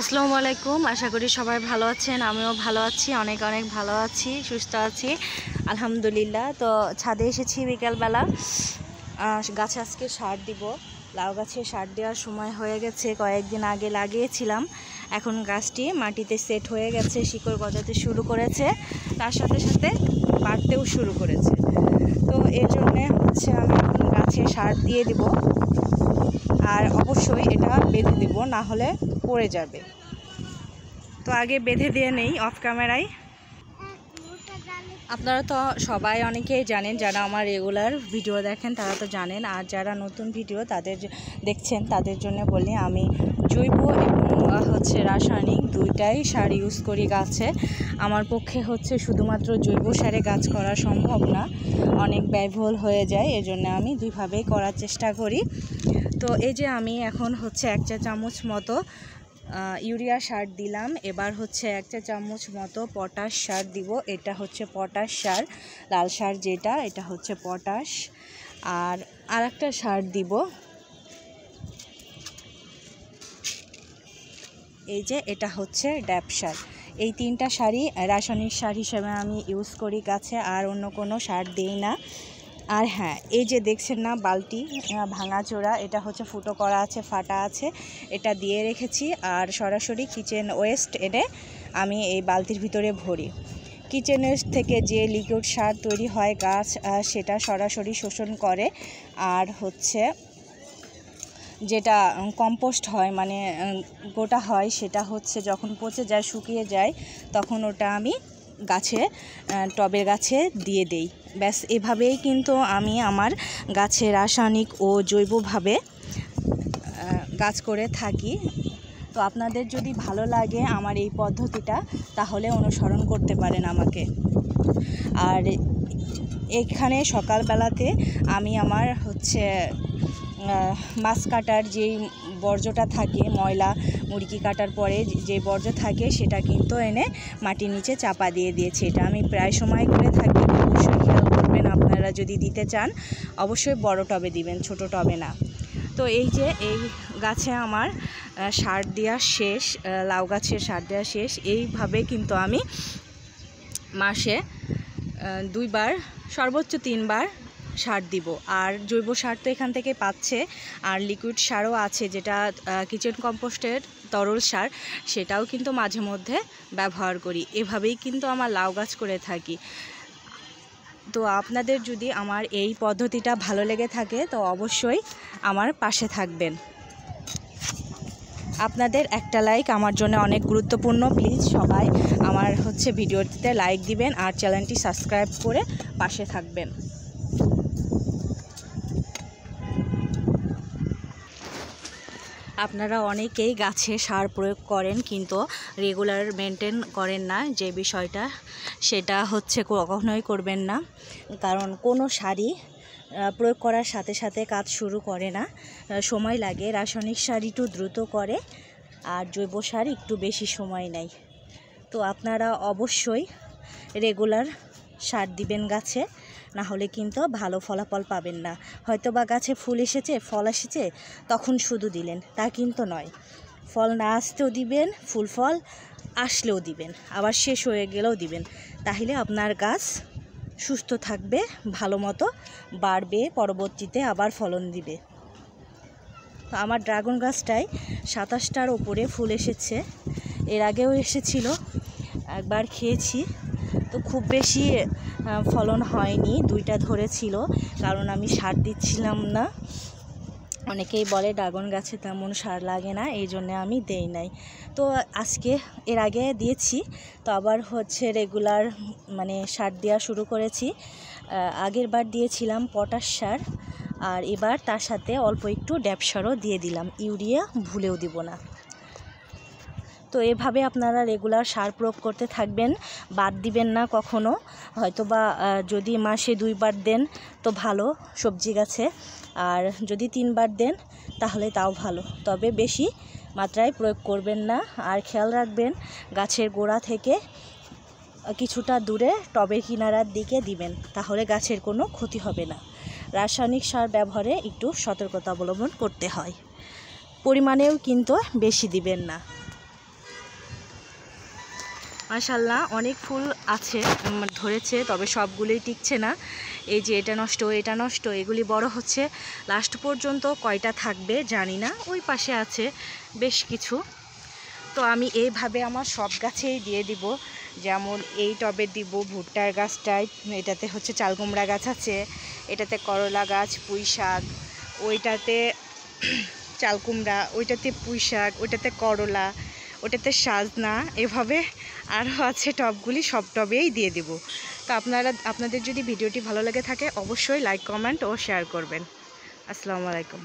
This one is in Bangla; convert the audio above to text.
আসসালামু আলাইকুম আশা করি সবাই ভালো আছেন আমিও ভালো আছি অনেক অনেক ভালো আছি সুস্থ আছি আলহামদুলিল্লাহ তো ছাদে এসেছি বিকালবেলা গাছে আজকে সার দিব লাউ গাছে সার দেওয়ার সময় হয়ে গেছে কয়েকদিন আগে লাগিয়েছিলাম এখন গাছটি মাটিতে সেট হয়ে গেছে শিকড় গজাতে শুরু করেছে তার সাথে সাথে বাড়তেও শুরু করেছে তো এর জন্যে হচ্ছে আমি গাছে সার দিয়ে দিব আর অবশ্যই এটা বেঁধে দেব না হলে পড়ে যাবে তো আগে বেঁধে দিয়ে নেই অফ ক্যামেরায় আপনারা তো সবাই অনেকেই জানেন যারা আমার রেগুলার ভিডিও দেখেন তারা তো জানেন আর যারা নতুন ভিডিও তাদের দেখছেন তাদের জন্য বলি আমি জৈব এবং হচ্ছে রাসায়নিক দুইটাই সার ইউজ করি গাছে আমার পক্ষে হচ্ছে শুধুমাত্র জৈব সারে গাছ করা সম্ভব না অনেক ব্যয়বহুল হয়ে যায় এজন্য আমি দুইভাবেই করার চেষ্টা করি তো এই যে আমি এখন হচ্ছে এক চা চামচ মতো ইউরিয়া সার দিলাম এবার হচ্ছে এক চা চামচ মতো পটাশ সার দিব এটা হচ্ছে পটাশ সার লাল সার যেটা এটা হচ্ছে পটাশ আর আর একটা সার দিব এই যে এটা হচ্ছে ড্যাপসার সার এই তিনটা শাড়ি রাসায়নিক সার হিসেবে আমি ইউজ করি গাছে আর অন্য কোনো সার দিই না আর হ্যাঁ এই যে দেখছেন না বালতি চোরা এটা হচ্ছে ফুটো করা আছে ফাটা আছে এটা দিয়ে রেখেছি আর সরাসরি কিচেন ওয়েস্ট এনে আমি এই বালতির ভিতরে ভরি কিচেন ওয়েস্ট থেকে যে লিকুইড সার তৈরি হয় গাছ সেটা সরাসরি শোষণ করে আর হচ্ছে যেটা কম্পোস্ট হয় মানে গোটা হয় সেটা হচ্ছে যখন পচে যায় শুকিয়ে যায় তখন ওটা আমি গাছে টবের গাছে দিয়ে দেই ব্যাস এভাবেই কিন্তু আমি আমার গাছে রাসায়নিক ও জৈবভাবে গাছ করে থাকি তো আপনাদের যদি ভালো লাগে আমার এই পদ্ধতিটা তাহলে অনুসরণ করতে পারেন আমাকে আর এখানে সকালবেলাতে আমি আমার হচ্ছে মাছ কাটার যেই বর্জ্যটা থাকে ময়লা মুরগি কাটার পরে যে বর্জ্য থাকে সেটা কিন্তু এনে মাটির নিচে চাপা দিয়ে দিয়েছে এটা আমি প্রায় সময় করে থাকি অবশ্যই খেয়াল করবেন আপনারা যদি দিতে চান অবশ্যই বড় টবে দিবেন ছোট টবে না তো এই যে এই গাছে আমার সার দেওয়া শেষ লাউ গাছের সার দেওয়া শেষ এইভাবে কিন্তু আমি মাসে দুইবার সর্বোচ্চ তিনবার সার দিব আর জৈব সার তো এখান থেকে পাচ্ছে আর লিকুইড সারও আছে যেটা কিচেন কম্পোস্টের তরল সার সেটাও কিন্তু মাঝে মধ্যে ব্যবহার করি এভাবেই কিন্তু আমার লাউ গাছ করে থাকি তো আপনাদের যদি আমার এই পদ্ধতিটা ভালো লেগে থাকে তো অবশ্যই আমার পাশে থাকবেন আপনাদের একটা লাইক আমার জন্য অনেক গুরুত্বপূর্ণ প্লিজ সবাই আমার হচ্ছে ভিডিওটিতে লাইক দিবেন আর চ্যানেলটি সাবস্ক্রাইব করে পাশে থাকবেন আপনারা অনেকেই গাছে সার প্রয়োগ করেন কিন্তু রেগুলার মেনটেন করেন না যে বিষয়টা সেটা হচ্ছে কখনোই করবেন না কারণ কোনো সারই প্রয়োগ করার সাথে সাথে কাজ শুরু করে না সময় লাগে রাসায়নিক সার একটু দ্রুত করে আর জৈব সার একটু বেশি সময় নেয় তো আপনারা অবশ্যই রেগুলার সার দিবেন গাছে না হলে কিন্তু ভালো ফলাফল পাবেন না হয়তো বা গাছে ফুল এসেছে ফল এসেছে তখন শুধু দিলেন তা কিন্তু নয় ফল না আসতেও দিবেন ফুল ফল আসলেও দিবেন আবার শেষ হয়ে গেলেও দিবেন তাহলে আপনার গাছ সুস্থ থাকবে ভালো মতো বাড়বে পরবর্তীতে আবার ফলন দিবে তো আমার ড্রাগন গাছটায় সাতাশটার ওপরে ফুল এসেছে এর আগেও এসেছিল একবার খেয়েছি তো খুব বেশি ফলন হয়নি দুইটা ধরেছিল কারণ আমি সার দিচ্ছিলাম না অনেকেই বলে ড্রাগন গাছে তেমন সার লাগে না এই জন্যে আমি দেই নাই তো আজকে এর আগে দিয়েছি তো আবার হচ্ছে রেগুলার মানে সার দেওয়া শুরু করেছি আগের বার দিয়েছিলাম পটাশ সার আর এবার তার সাথে অল্প একটু ড্যাপসারও দিয়ে দিলাম ইউরিয়া ভুলেও দিব না তো এভাবে আপনারা রেগুলার সার প্রয়োগ করতে থাকবেন বাদ দিবেন না কখনো হয়তো বা যদি মাসে দুইবার দেন তো ভালো সবজি গাছে আর যদি তিনবার দেন তাহলে তাও ভালো তবে বেশি মাত্রায় প্রয়োগ করবেন না আর খেয়াল রাখবেন গাছের গোড়া থেকে কিছুটা দূরে টবের কিনারার দিকে দিবেন তাহলে গাছের কোনো ক্ষতি হবে না রাসায়নিক সার ব্যবহারে একটু সতর্কতা অবলম্বন করতে হয় পরিমাণেও কিন্তু বেশি দিবেন না মাশাল্লা অনেক ফুল আছে ধরেছে তবে সবগুলোই টিকছে না এই যে এটা নষ্ট এটা নষ্ট এগুলি বড় হচ্ছে লাস্ট পর্যন্ত কয়টা থাকবে জানি না ওই পাশে আছে বেশ কিছু তো আমি এইভাবে আমার সব গাছেই দিয়ে দিব যেমন এই টবে দিব ভুট্টার গাছটাই এটাতে হচ্ছে চালকুমড়া গাছ আছে এটাতে করলা গাছ পুঁই শাক ওইটাতে চালকুমড়া ওইটাতে পুঁই শাক ওইটাতে করলা ওটাতে সাজনা এভাবে আরও আছে টপগুলি সব টবেই দিয়ে দেব তো আপনারা আপনাদের যদি ভিডিওটি ভালো লাগে থাকে অবশ্যই লাইক কমেন্ট ও শেয়ার করবেন আসসালামু আলাইকুম